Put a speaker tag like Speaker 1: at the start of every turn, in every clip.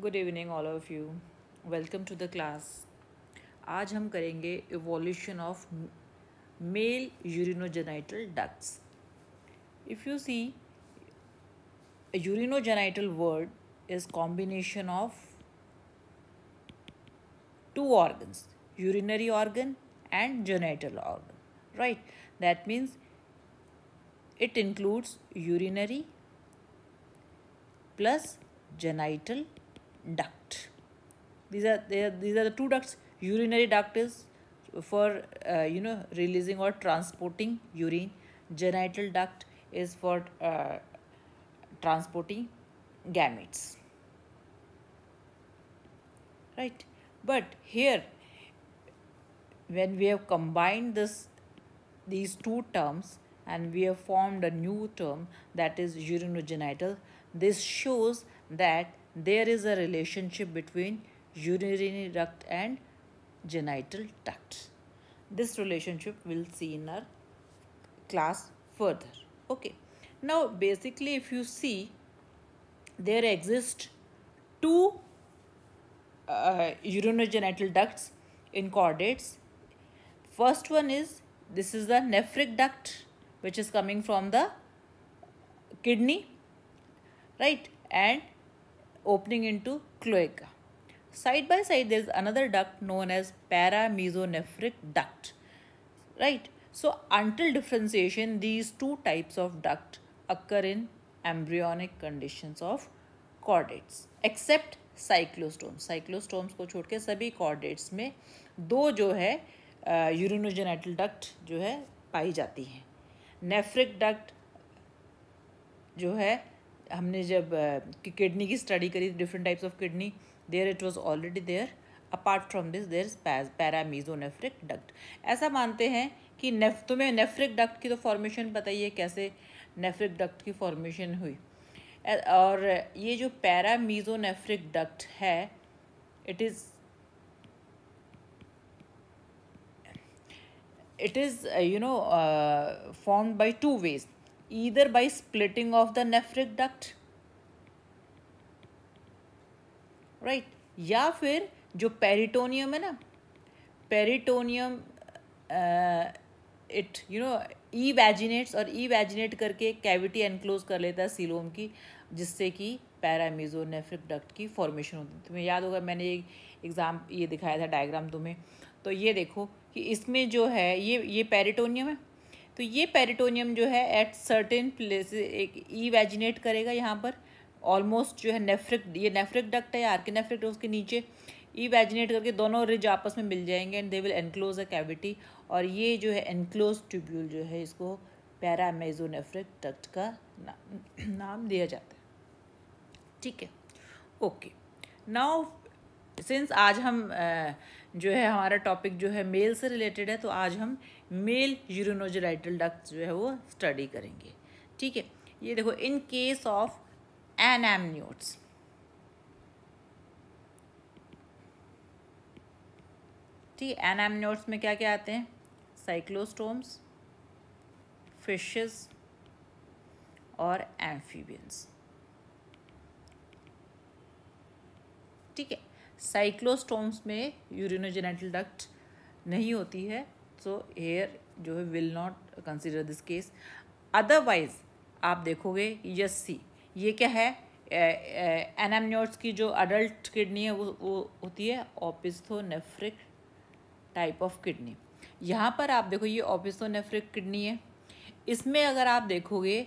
Speaker 1: Good evening all of you welcome to the class आज हम करेंगे evolution of male urinogenital If if you see urinogenital word is combination of two organs urinary organ and genital organ right that means it includes urinary plus genital duct. These are they are, these are the two ducts. Urinary duct is for uh, you know releasing or transporting urine. Genital duct is for uh, transporting gametes. Right, but here when we have combined this these two terms and we have formed a new term that is urinogenital this shows that there is a relationship between urinary duct and genital duct. This relationship we'll see in our class further. Okay. Now basically if you see there exist two uh, urinogenital ducts in chordates. First one is this is the nephric duct which is coming from the kidney right and opening into cloaca. Side by side, there is another duct known as paramesonephric duct. Right? So, until differentiation, these two types of duct occur in embryonic conditions of chordates, except cyclostomes. Cyclostomes को छोड़ के सभी chordates में दो जो है यूरिनोजेनेटल duct जो है पाई जाती हैं नेफ्रिक डक्ट जो है हमने जब किडनी की स्टडी करी different types of kidney there it was already there apart from this there paramesonephric duct ऐसा मानते हैं कि नेफ तुम्हें नेफ्रिक डक्ट की तो फॉर्मेशन बताइए कैसे नेफ्रिक डक्ट की फॉर्मेशन हुई और ये जो पैरामीजोनेफ्रिक डक्ट है it is it is you know form by two ways either by splitting of the nephric duct right right. या फिर जो पेरिटोनियम है ना peritoneum it you know evaginates और ई वैजिनेट करके कैविटी एनक्लोज कर लेता है सीलोम की जिससे कि नेफ्रिक डक्ट की फॉर्मेशन होती है तुम्हें याद होगा मैंने ये एग्ज़ाम ये दिखाया था डायग्राम तुम्हें तो ये देखो कि इसमें जो है ये ये पेरिटोनियम है तो ये पेरिटोनियम जो है एट सर्टेन प्लेस एक ई वैजिनेट करेगा यहाँ पर ऑलमोस्ट जो है नेफ्रिक ये नेफ्रिक डक्ट है के नेफ्रिक उसके नीचे ई वैजिनेट करके दोनों रिज आपस में मिल जाएंगे and they will enclose a cavity और ये जो है एनक्लोज ट्यूब्यूल जो है इसको पैरामेजोनेफ्रिक डक्ट का ना, नाम दिया जाता है ठीक है ओके नाउ सिंस आज हम जो है हमारा टॉपिक जो है मेल से रिलेटेड है तो आज हम मेल यूरिनोजलाइटल डक्ट जो है वो स्टडी करेंगे ठीक है ये देखो इन केस ऑफ एनएमन्यूट्स ठीक है एनएमन्यूट्स में क्या क्या आते हैं साइक्लोस्टोम्स फिशेस और एम्फीबियंस ठीक है साइक्लोस्टोम्स में यूरिनोजेनेटल डक्ट नहीं होती है ऑल्सो हेयर जो है will not consider this case otherwise आप देखोगे यस सी ये क्या है एनामोट्स की जो अडल्ट किडनी है वो वो होती है ओपिस्थोनेफ्रिक टाइप ऑफ किडनी यहाँ पर आप देखो ये ओपिस्थोनेफ्रिक किडनी है इसमें अगर आप देखोगे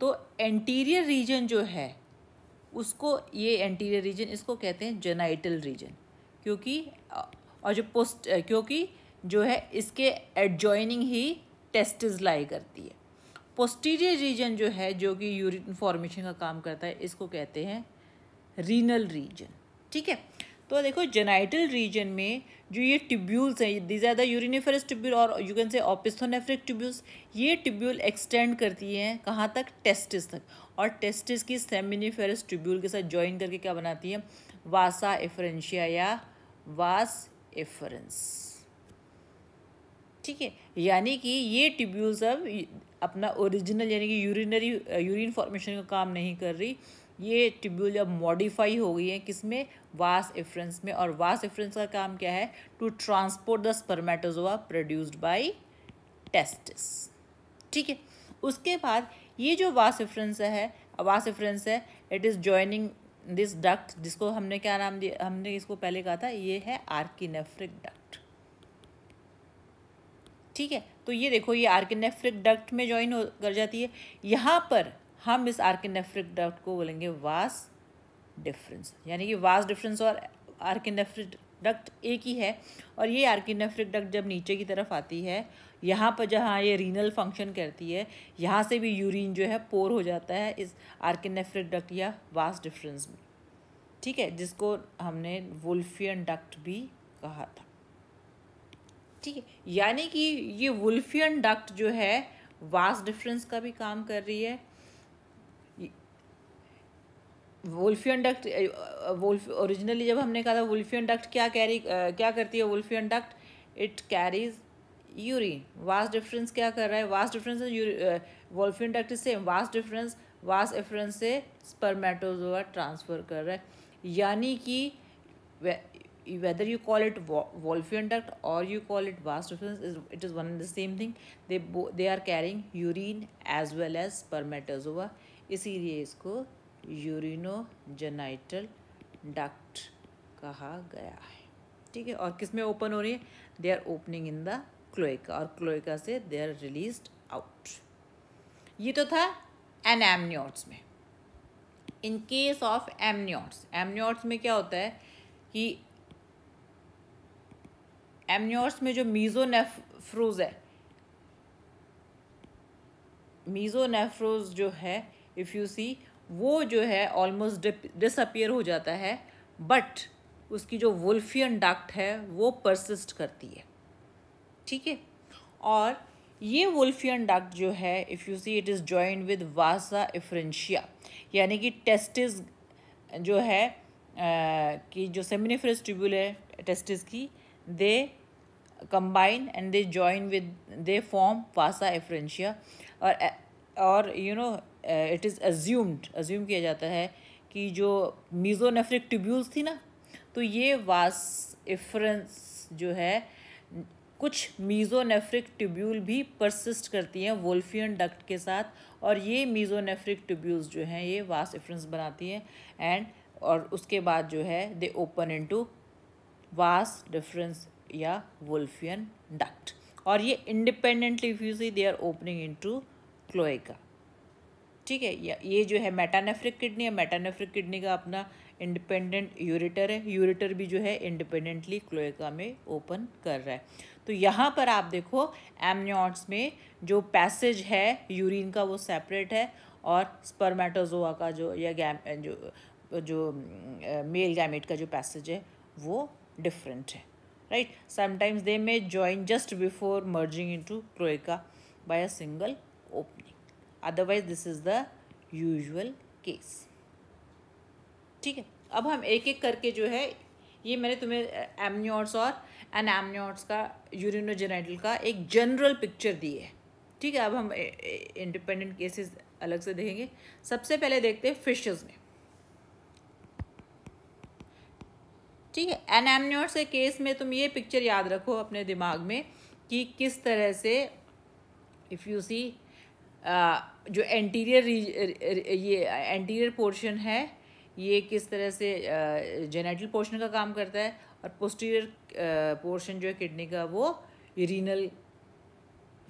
Speaker 1: तो एंटीरियर रीजन जो है उसको ये एंटीरियर रीजन इसको कहते हैं जेनाइटल रीजन क्योंकि और जो पोस्ट क्योंकि जो है इसके एडजॉइनिंग ही टेस्टिस लाई करती है पोस्टीरियर रीजन जो है जो कि यूरिन फॉर्मेशन का काम करता है इसको कहते हैं रीनल रीजन ठीक है तो देखो जेनाइटल रीजन में जो ये ट्यूब्यूल्स हैं these are the uriniferous tubule और you can say opisthonephric tubules ये ट्यूब्यूल एक्सटेंड करती हैं कहाँ तक टेस्टिस तक और टेस्टिस की सेमिनिफेरस ट्यूब्यूल के साथ ज्वाइन करके क्या बनाती है वासा एफरेंशिया या वास एफरेंस ठीक है यानी कि ये ट्यूब्यूल्स अब अपना ओरिजिनल यानी कि यूरिनरी यूरिन फॉर्मेशन का काम नहीं कर रही ये ट्यूब्यूल अब मॉडिफाई हो गई है किसमें वास एफरेंस में और वास एफरेंस का काम क्या है to transport the spermatozoa produced by testis ठीक है उसके बाद ये जो वास एफरेंस है वास एफरेंस है it is joining this duct जिसको हमने क्या नाम दिया हमने इसको पहले कहा था ये है आर्किनेफ्रिक डक्ट ठीक है तो ये देखो ये आर्किनेफ्रिक डक्ट में ज्वाइन हो कर जाती है यहाँ पर हम इस आर्किनेफ्रिक डक्ट को बोलेंगे वास डिफरेंस यानी कि वास डिफरेंस और आर्किनेफ्रिक डक्ट एक ही है और ये आर्किनेफ्रिक डक्ट जब नीचे की तरफ आती है यहाँ पर जहाँ ये रीनल फंक्शन करती है यहाँ से भी यूरिन जो है पोर हो जाता है इस आर्किनेफ्रिक डक्ट या वास डिफरेंस में ठीक है जिसको हमने वुल्फियन डक्ट भी कहा था ठीक है यानी कि ये वुल्फियन डक्ट जो है वास डिफरेंस का भी काम कर रही है वुल्फियन डक्ट वुल्फ ओरिजिनली जब हमने कहा था वुल्फियन डक्ट क्या कैरी क्या करती है Wolffian duct it carries urine vas deferens क्या कर रहा है वास डिफरेंस वुल्फियन डक्ट से वास डिफरेंस वास एफरेंस से स्पर्मेटोजोआ ट्रांसफ़र कर रहा है यानी कि whether you call it wolfian duct or you call it vas deferens, it is one and the same thing. They they are carrying urine as well as spermatozoa. इसीलिए इसको urinogenital duct कहा गया है ठीक है और किस में ओपन हो रही है they are opening in the cloaca और क्लोइका से दे आर रिलीज आउट ये तो था एनएमनियोट्स में in case of amniotes amniotes में क्या होता है कि एमन्योर्स में जो नेफ्रोज है मीज़ोनेफ्रोज जो है इफ़ यू सी वो जो है ऑलमोस्ट डिसअपियर हो जाता है बट उसकी जो वुल्फियन डक्ट है वो परसिस्ट करती है ठीक है और ये वुल्फियन डक्ट जो है if you see it is joint with vasa efferentia यानी कि टेस्टिस जो है आ, कि जो सेमिनिफ्रेस ट्यूबुल है टेस्टिस की they combine and they join with they form vasa efferentia और और you know it is assumed assume किया जाता है कि जो मीजोनेफ्रिक ट्यूब्यूल्स थी ना तो ये वास इफ्रेंस जो है कुछ मीजोनेफ्रिक ट्यूब्यूल भी परसिस्ट करती हैं वोल्फियन डक्ट के साथ और ये मीजोनेफ्रिक ट्यूब्यूल्स जो हैं ये वास इफरेंस बनाती हैं एंड और उसके बाद जो है they open into vas deferens या वुल्फियन डक्ट और ये independently if you see they are opening into cloaca ठीक है ये जो है मेटानेफ्रिक किडनी है मेटानेफ्रिक किडनी का अपना इंडिपेंडेंट यूरिटर है यूरिटर भी जो है इंडिपेंडेंटली क्लोएका में ओपन कर रहा है तो यहाँ पर आप देखो एमनियॉट्स में जो पैसेज है यूरिन का वो सेपरेट है और स्पर्मेटोजोआ का जो या गैम जो जो मेल mm, गैमेट uh, का जो पैसेज है वो different right sometimes they may join just before merging into cloaca by a single opening otherwise this is the usual case ठीक है अब हम एक एक करके जो है ये मैंने तुम्हें एमनियोट्स और एन एमनियोट्स का यूरिनोजेनाइटल का एक जनरल पिक्चर दी है ठीक है अब हम इंडिपेंडेंट केसेस अलग से देखेंगे सबसे पहले देखते हैं फिशेस में ठीक है एनामन्योट्स से केस में तुम ये पिक्चर याद रखो अपने दिमाग में कि किस तरह से इफ़ यू सी जो एंटीरियर ये एंटीरियर पोर्शन है ये किस तरह से जेनेटल पोर्शन का काम करता है और पोस्टीरियर पोर्शन जो है किडनी का वो यूरिनल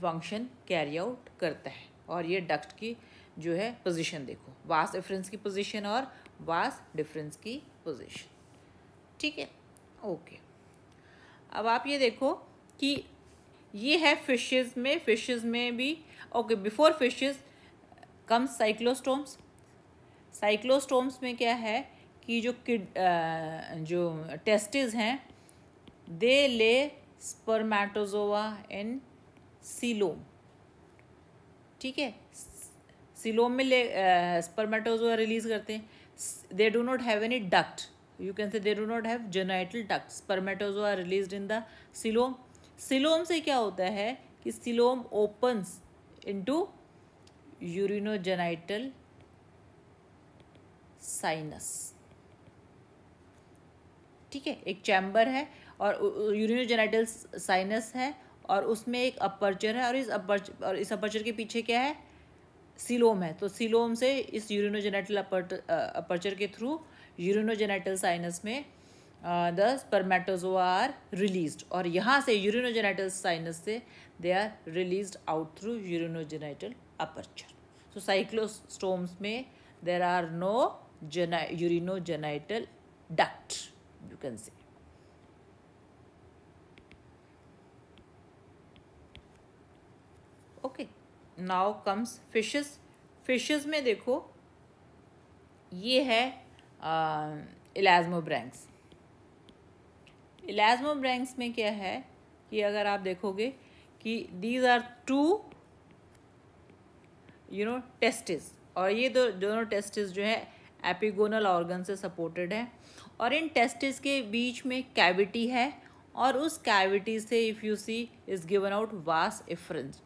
Speaker 1: फंक्शन कैरी आउट करता है और ये डक्ट की जो है पोजीशन देखो वास डिफरेंस की पोजीशन और वास डिफरेंस की पोजीशन ठीक है ओके अब आप ये देखो कि ये है फिशेस में फिशेस में भी okay before fishes comes cyclostomes cyclostomes में क्या है कि जो किड जो टेस्टिस हैं दे ले स्पर्मेटोजोवा इन सीलोम ठीक है सीलोम में ले स्पर्मेटोजोवा रिलीज करते हैं they do not have any duct you can say they do not have genital ducts spermatozoa are release in the coelom coelom से क्या होता है कि coelom opens into urinogenital sinus ठीक है एक चैम्बर है और यूरिनोजेनाइटल साइनस है और उसमें एक अपर्चर है और इस अपर्चर और इस अपर्चर के पीछे क्या है सिलोम है तो सिलोम से इस यूरिनोजेनाइटल अपर्चर के थ्रू यूरिनोजेनेटल साइनस में द स्पर्मेटोजो आर रिलीज और यहाँ से यूरिनोजेनेटल साइनस से they are release out through urinogenital aperture so cyclostomes में देर आर नो जेना urinogenital duct you can say okay now comes fishes fishes में देखो ये है इलाजमो uh, ब्रैंक्स में क्या है कि अगर आप देखोगे कि these are two you know testis और ये दो दोनों टेस्टिस जो है एपिगोनल ऑर्गन से सपोर्टेड है और इन टेस्टिस के बीच में कैविटी है और उस कैविटी से if you see is given out vas efferens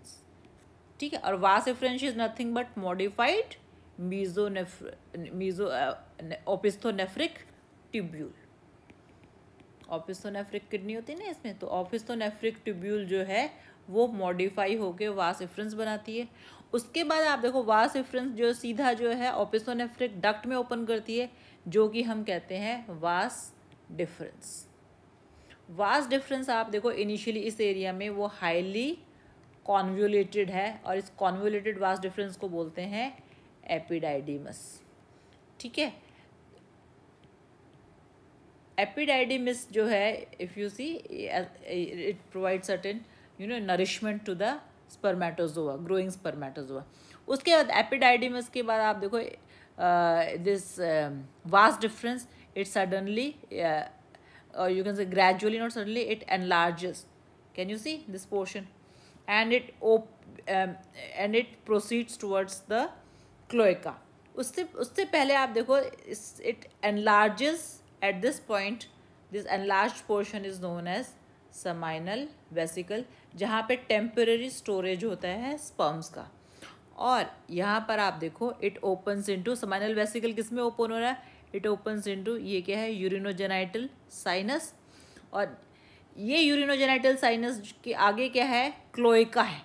Speaker 1: ठीक है और vas efferens is nothing but modified meso meso opisthonephric tubule opisthonephric kidney होती है ना इसमें तो ऑपिस्थोनेफ्रिक तो ट्यूब्यूल जो है वो मॉडिफाई होके वास बनाती है उसके बाद आप देखो वास जो सीधा जो है ऑपिस्थोनेफ्रिक तो डक्ट में ओपन करती है जो कि हम कहते हैं वास डिफरेंस वास डिफरेंस आप देखो इनिशियली इस एरिया में वो हाईली कॉन्व्यूलेटेड है और इस कॉन्व्यूलेटेड वास डिफरेंस को बोलते हैं एपिडाइडीमस ठीक है एपिडाइडिमिस जो है if you see it provide certain you know nourishment to the spermatozoa growing spermatozoa उसके बाद एपिडाइडिमिस के बाद आप देखो this vas deferens it suddenly you can say gradually not suddenly it enlarges can you see this portion and it op and it proceeds towards the cloaca उससे उससे पहले आप देखो it enlarges At this point, this enlarged portion is known as seminal vesicle, जहाँ पर temporary storage होता है sperms का और यहाँ पर आप देखो it opens into seminal vesicle किस में ओपन हो रहा है इट ओपन्स इंटू ये क्या है यूरिनोजेनाइटल साइनस और ये यूरिनोजेनाइटल साइनस के आगे क्या है क्लोइका है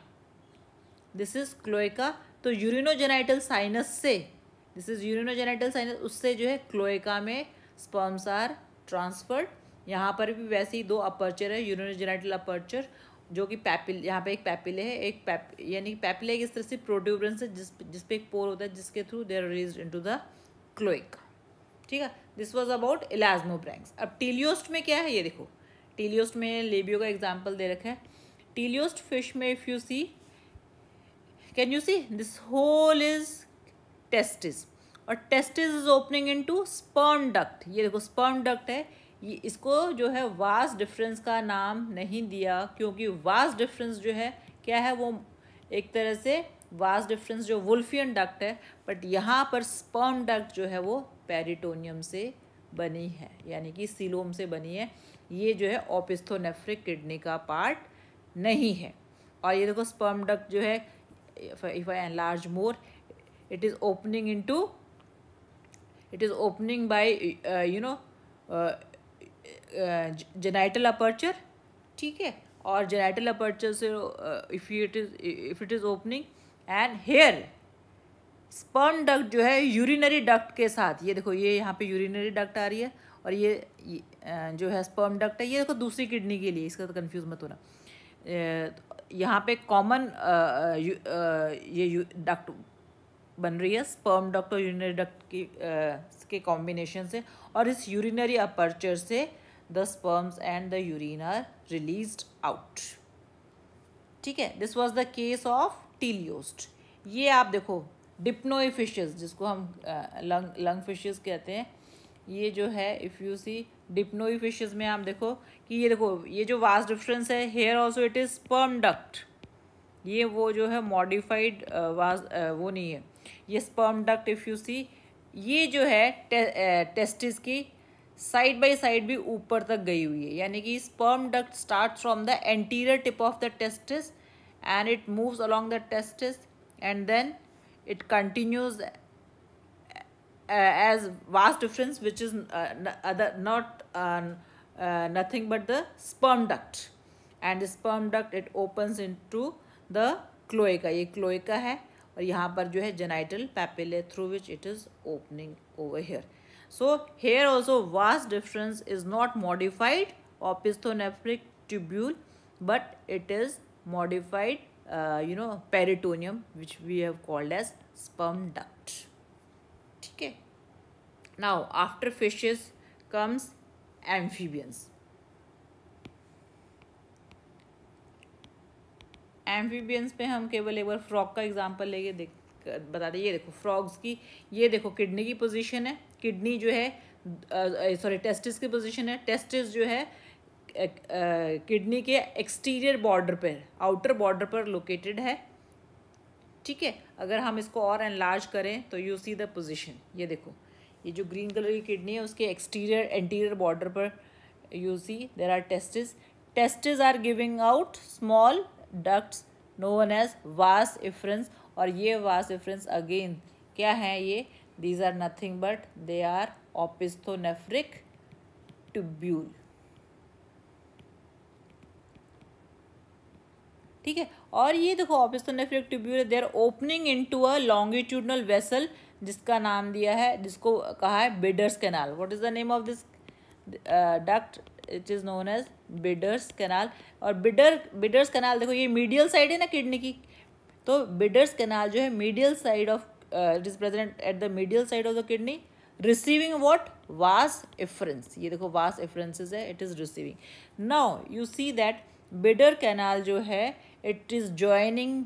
Speaker 1: दिस इज़ क्लोइका तो यूरिनोजेनाइटल साइनस से दिस इज़ यूरिनोजेनाइटल साइनस उससे जो है क्लोइका में स्पर्म्स आर ट्रांसफर्ड यहाँ पर भी वैसे ही दो अपर्चर है यूरोजेनाइटल अपर्चर जो कि पैपिल यहाँ पे एक पैपिले है एक पैप यानी पैपिले एक इस तरह से प्रोट्यूबरेंस है जिस जिस पे एक पोर होता है जिसके through they are release to the cloaca ठीक है दिस वॉज अबाउट इलाज्मोब्रैंक्स अब टीलियोस्ट में क्या है ये देखो टीलियोस्ट में लेबियो का एग्जाम्पल दे रखा है टीलियोस्ट फिश में if you see can you see this hole is testis और testis is opening into sperm duct ये देखो स्पर्म डक्ट है ये इसको जो है वास डिफरेंस का नाम नहीं दिया क्योंकि वास डिफरेंस जो है क्या है वो एक तरह से वास डिफरेंस जो वुल्फियन डक्ट है बट यहाँ पर स्पर्म डक्ट जो है वो पेरिटोनियम से बनी है यानी कि सिलोम से बनी है ये जो है ओपिस्थोनेफ्रिक किडनी का पार्ट नहीं है और ये देखो स्पर्म डक्ट जो है if I enlarge more it is opening into it is opening by uh, you know genital uh, aperture uh, ठीक है और जेनाइटल अपर्चर से if it is if it is opening and here sperm duct जो है urinary duct के साथ ये देखो ये यहाँ पे यूरिनरी डक्ट आ रही है और ये, ये uh, जो है स्पर्म डक्ट है ये देखो दूसरी किडनी के लिए इसका तो कन्फ्यूज़ मत होना यहाँ पे कॉमन ये डक्ट बन रही है स्पर्म डक्ट और यूरिनरी डक्ट की आ, के कॉम्बिनेशन से और इस यूरिनरी अपर्चर से the sperms and the urine are released out ठीक है this was the case of teleost ये आप देखो डिप्नोई फिशेज जिसको हम लंग लंग फिशेज कहते हैं ये जो है if you see Dipnoi fishes में आप देखो कि ये देखो ये जो वास डिफरेंस है here also it is sperm duct ये वो जो है मॉडिफाइड वास वो नहीं है ये sperm duct if you see ये जो है टे, ए, टेस्टिस की साइड बाय साइड भी ऊपर तक गई हुई है यानी कि sperm duct starts from the anterior tip of the testis and it moves along the testis and then it continues as vas deferens which is other not nothing but the sperm duct and sperm duct it opens in to the cloaca ये cloaca है और यहाँ पर जो है genital papillae through which it is opening over here so here also vas deferens is not modified opisthonephric tubule but it is modified you know peritoneum which we have called as sperm duct ठीक है now after fishes comes amphibians amphibians पे हम केवल एक बार frock का example लेके देख बता दें ये देखो फ्रॉग्स की ये देखो किडनी की पोजीशन है किडनी जो है सॉरी टेस्टिस की पोजीशन है टेस्टिस जो है किडनी के एक्सटीरियर बॉर्डर पर आउटर बॉर्डर पर लोकेटेड है ठीक है अगर हम इसको और एनलार्ज करें तो यू सी द पोजीशन ये देखो ये जो ग्रीन कलर की किडनी है उसके एक्सटीरियर एंटीरियर बॉर्डर पर you see there are testis testis are giving out small ducts known as vas efferens और ये वास इफ्रेंस अगेन क्या है ये these are nothing but they are opisthonephric tubule ठीक है और ये देखो opisthonephric tubule they are opening in to a longitudinal vessel जिसका नाम दिया है जिसको कहा है Bidder's canal what is the name of this duct it is known as Bidder's canal और बिडर बिडर्स कैनाल देखो ये मीडियल साइड है ना किडनी की तो बिडर्स कैनाल जो है medial side of it is present at the medial side of the kidney receiving what vas efferens ये देखो वास इफरेंसेस है it is receiving now you see that Bidder canal जो है it is joining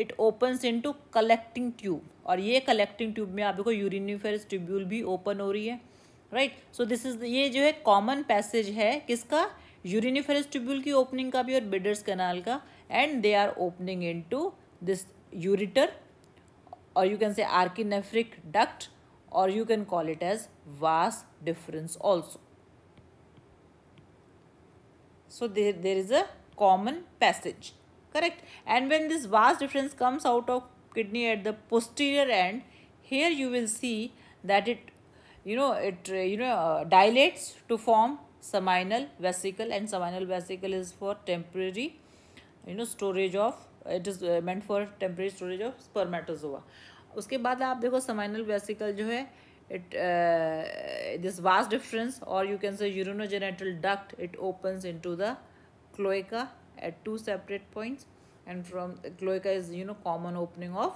Speaker 1: it opens in to collecting tube और ये collecting tube में आप देखो यूरिनिफेरस ट्यूब्यूल भी ओपन हो रही है राइट सो दिस इज ये जो है कॉमन पैसेज है किसका यूरिनिफेरस ट्यूब्यूल की ओपनिंग का भी और बिडर्स कनाल का end they are opening in or you can say archinephric duct or you can call it as vas difference also. So there, there is a common passage, correct? And when this vas difference comes out of kidney at the posterior end, here you will see that it, you know, it, uh, you know, uh, dilates to form seminal vesicle and seminal vesicle is for temporary you know storage of it is meant for temporary storage of spermatozoa uske baad aap dekho seminal vesicle jo hai it uh, this vast difference or you can say urinogenital duct it opens into the cloaca at two separate points and from the cloaca is you know common opening of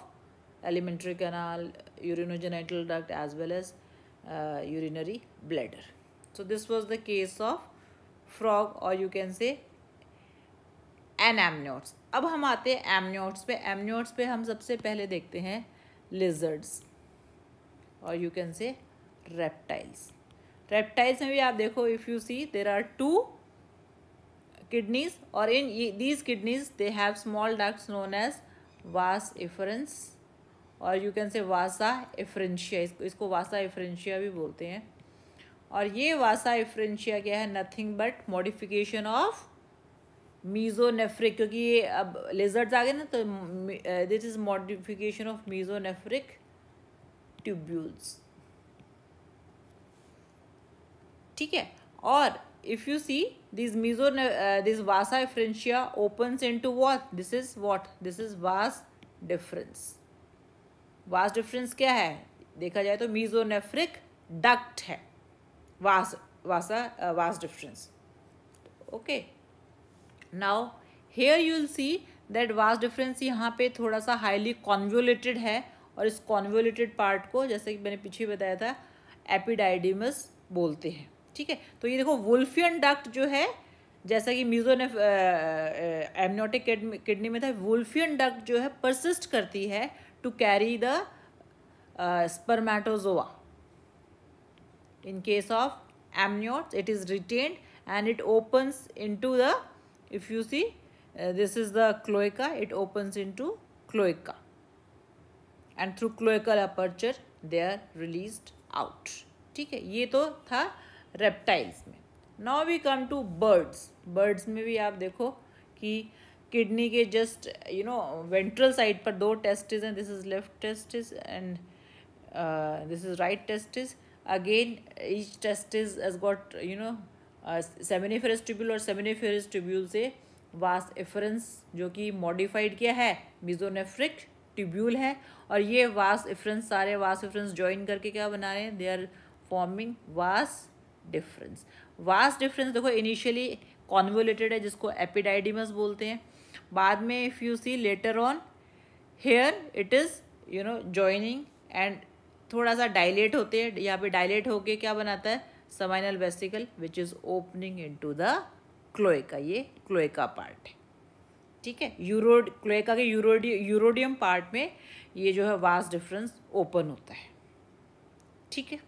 Speaker 1: alimentary canal urinogenital duct as well as uh, urinary bladder so this was the case of frog or you can say amniotes अब हम आते हैं एमनोट्स पे एमनोट्स पे हम सबसे पहले देखते हैं लिजर्ड्स और you can say reptiles reptiles में भी आप देखो if you see there are two kidneys और in these kidneys they have small ducts known as vas efferens और यू कैन से वासा एफरेंशिया इसको वासा एफरेंशिया भी बोलते हैं और ये वासा इफ्रेंशिया क्या है nothing but modification of mesonephric क्योंकि ये अब लेजर्ट्स आ गए ना तो this is modification of mesonephric tubules ठीक है और if you see this meso this vasa vasa open in to what this is what this is vas deferens vas deferens क्या है देखा जाए तो मीजोनेफ्रिक डक्ट है vast, vast, uh, vast difference. Okay. Now, here you will see that vast difference यहाँ पे थोड़ा सा highly convoluted है और इस convoluted part को जैसे कि मैंने पीछे बताया था एपिडाइडिमस बोलते हैं ठीक है तो ये देखो वुल्फियन डक्ट जो है जैसा कि म्यूजो ने एमनोटिक किडनी में था वुल्फियन डक्ट जो है परसिस्ट करती है to carry the spermatozoa In case of amniotes, it is retained and it opens into the, if you see, uh, this is the cloaca, it opens into cloaca. And through cloacal aperture, they are released out. ठीक है ये तो था reptiles. में now we come to Birds, birds में भी आप देखो कि किडनी के just you know ventral side पर दो is हैं testis, is left testis and this again each testis has got you know seminiferous uh, tubule और सेमिनीफेरस ट्रिब्यूल से वास एफरेंस जो कि मॉडिफाइड किया है मिजोनेफ्रिक ट्यूब्यूल है और ये वास एफरेंस सारे वास एफरेंस ज्वाइन करके क्या बना रहे हैं they are forming vas deferens vas deferens देखो इनिशियली कॉन्वोलेटेड है जिसको एपिडाइडिमस बोलते हैं बाद में if you see later on here it is you know joining and थोड़ा सा डायलेट होते हैं यहाँ पे डायलेट होके क्या बनाता है seminal vesicle which is opening into the cloaca ये क्लोएका पार्ट है ठीक है यूरोड क्लोएका के यूरोडियम यूरोडियम पार्ट में ये जो है वास्ट डिफरेंस ओपन होता है ठीक है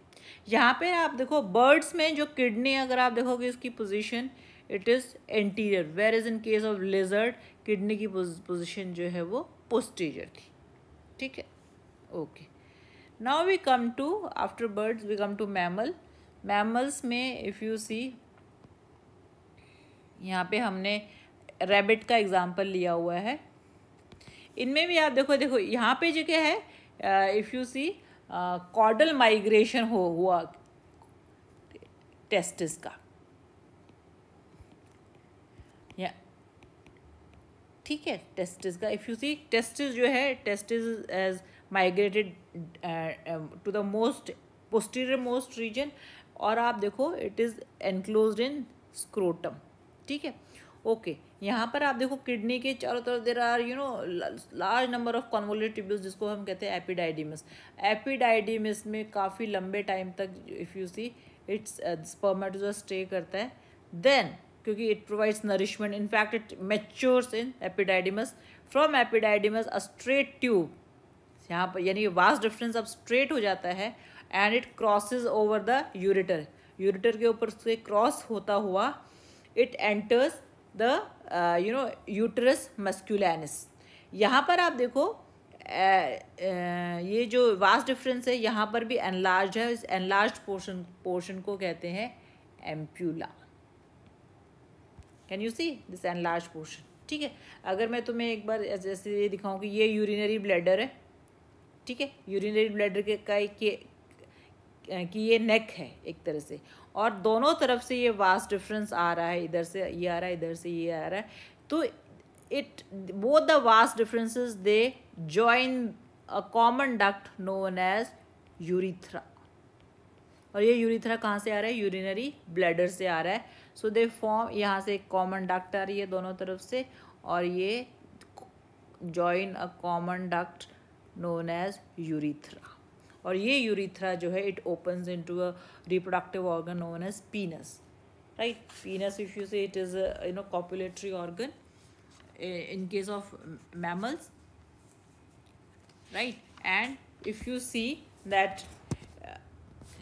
Speaker 1: यहाँ पे आप देखो बर्ड्स में जो किडनी अगर आप देखोगे इसकी position it is anterior where is in case of lizard kidney की पोजीशन जो है वो पोस्टीरियर थी ठीक है okay now we come to after bird we come to mammal mammals में इफ यू सी यहाँ पे हमने रैबिट का एग्ज़ाम्पल लिया हुआ है इनमें भी आप देखो देखो यहाँ पे जो क्या है if you see caudal migration हो हुआ टेस्टिस का ठीक है टेस्टिस का इफ़ यू सी टेस्टिस जो है testis as migrated to the most posterior most region और आप देखो it is enclose in scrotum ठीक है ओके यहाँ पर आप देखो किडनी के चारों तरफ there are you know large number of convolute tubules जिसको हम कहते हैं एपिडाइडीमस एपिडाइडीमस में काफ़ी लंबे टाइम तक if you see its spermatozoa stay करता है देन क्योंकि it provides nourishment in fact it matures in epididymis from epididymis a straight tube यहाँ पर यानी वास्ट डिफरेंस अब स्ट्रेट हो जाता है and it crosses over the ureter ureter के ऊपर से क्रॉस होता हुआ it enters the you know uterus masculinus यहाँ पर आप देखो uh, uh, ये जो वास्ट डिफरेंस है यहाँ पर भी एनलार्ज है इस एनलार्ज पोर्शन पोर्शन को कहते हैं ampulla can you see this enlarge portion ठीक है अगर मैं तुम्हें एक बार जैसे ये दिखाऊँ कि ये यूरिनरी ब्लैडर है ठीक है यूरिनरी ब्लैडर के का एक कि ये नेक है एक तरह से और दोनों तरफ से ये वास्ट डिफरेंस आ रहा है इधर से ये आ रहा है इधर से ये आ रहा है तो it both the vas deferens they join a common duct known as urethra और ये यूरिथ्रा कहाँ से आ रहा है यूरिनरी ब्लैडर से आ रहा है सो दे फॉर्म यहाँ से एक कॉमन डक्ट आ रही है दोनों तरफ से और ये join a common duct known as urethra और ये urethra जो है it opens into a reproductive organ known as penis right penis if you say it is a you know copulatory organ in case of mammals right and if you see that uh,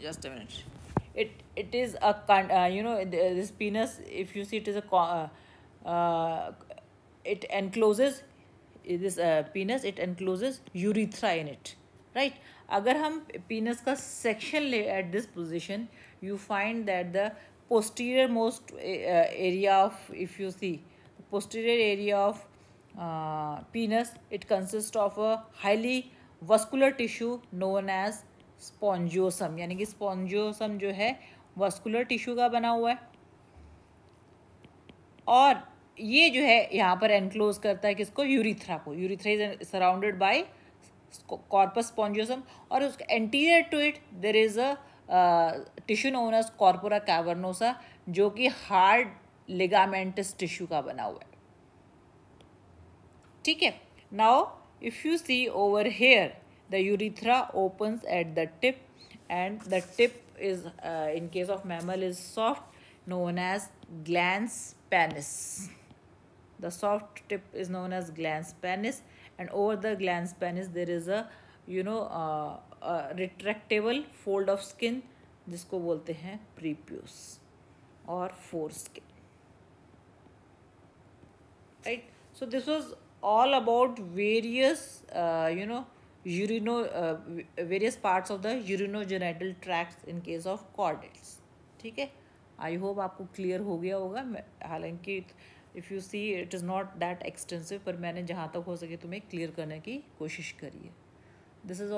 Speaker 1: just a minute it it is a uh, you know this penis if you see it is a uh, uh, it encloses this penis it encloses urethra in it right अगर हम penis का section ले at this position you find that the posterior most area of if you see posterior area of penis it consist of a highly vascular tissue known as spongiosum यानी कि spongiosum जो है vascular tissue का बना हुआ है और ये जो है यहाँ पर एनक्लोज करता है किसको यूरिथ्रा को urethra is surrounded by corpus spongiosum और उसके anterior to it there is a tissue known as corpora cavernosa जो कि हार्ड लिगामेंटस टिश्यू का बना हुआ है ठीक है now if you see over here the urethra opens at the tip and the tip is in case of mammal is soft known known as glans penis the soft tip is known as glans penis and over the glans penis there is a you know uh, a retractable fold of skin जिसको बोलते हैं prepuce और foreskin right so this was all about various you know urino various parts of the urino genital tracts in case of chordates ठीक है I hope आपको clear हो गया होगा हालांकि if you see it is not that extensive पर मैंने जहाँ तक हो सके तुम्हें क्लियर करने की कोशिश करी है दिस इज़